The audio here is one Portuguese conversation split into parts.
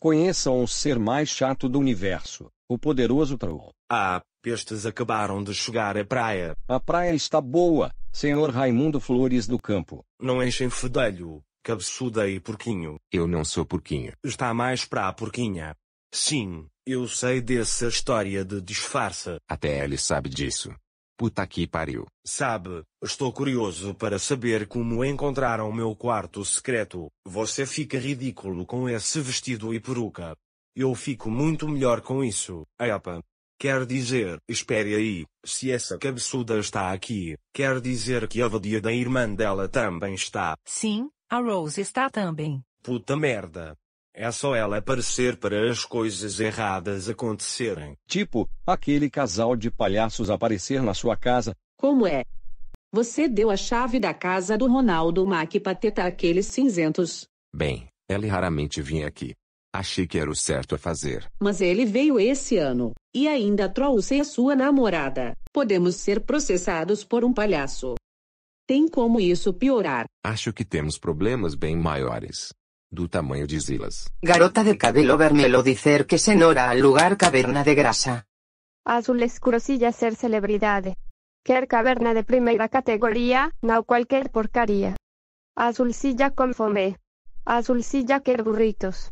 Conheçam o ser mais chato do universo, o poderoso Troll. Ah, pestes acabaram de chegar à praia. A praia está boa, senhor Raimundo Flores do Campo. Não enchem fedelho, cabeçuda e porquinho. Eu não sou porquinho. Está mais pra porquinha. Sim, eu sei dessa história de disfarça. Até ele sabe disso. Puta que pariu. Sabe, estou curioso para saber como encontraram meu quarto secreto. Você fica ridículo com esse vestido e peruca. Eu fico muito melhor com isso. Epa. Quer dizer, espere aí, se essa cabeçuda está aqui, quer dizer que a vadia da irmã dela também está. Sim, a Rose está também. Puta merda. É só ela aparecer para as coisas erradas acontecerem. Tipo, aquele casal de palhaços aparecer na sua casa. Como é? Você deu a chave da casa do Ronaldo Mac Pateta àqueles cinzentos. Bem, ele raramente vinha aqui. Achei que era o certo a fazer. Mas ele veio esse ano. E ainda trouxe a sua namorada. Podemos ser processados por um palhaço. Tem como isso piorar? Acho que temos problemas bem maiores do tamanho de Zilas. Garota de cabelo vermelho dizer que senhora al lugar caverna de grasa. Azul escurosilla ser celebridade. Quer caverna de primeira categoria, não qualquer porcaria. Azulcilla com fome. Azulcilla quer burritos.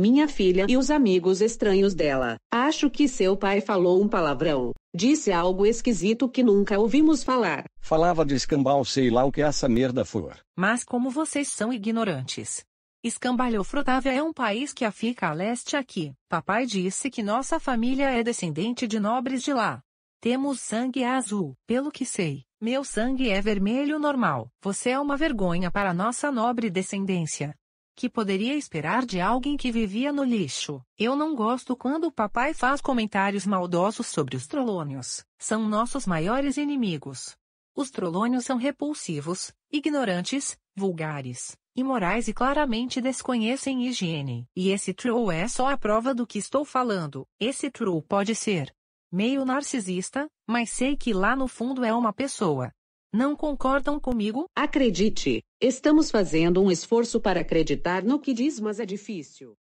Minha filha e os amigos estranhos dela. Acho que seu pai falou um palavrão. Disse algo esquisito que nunca ouvimos falar. Falava de escambau, sei lá o que essa merda for. Mas como vocês são ignorantes. Escambalho Frutávia é um país que fica a leste aqui. Papai disse que nossa família é descendente de nobres de lá. Temos sangue azul, pelo que sei. Meu sangue é vermelho normal. Você é uma vergonha para nossa nobre descendência. Que poderia esperar de alguém que vivia no lixo? Eu não gosto quando o papai faz comentários maldosos sobre os trolônios. São nossos maiores inimigos. Os trolônios são repulsivos, ignorantes, vulgares, imorais e claramente desconhecem higiene. E esse troll é só a prova do que estou falando. Esse troll pode ser meio narcisista, mas sei que lá no fundo é uma pessoa. Não concordam comigo? Acredite, estamos fazendo um esforço para acreditar no que diz, mas é difícil.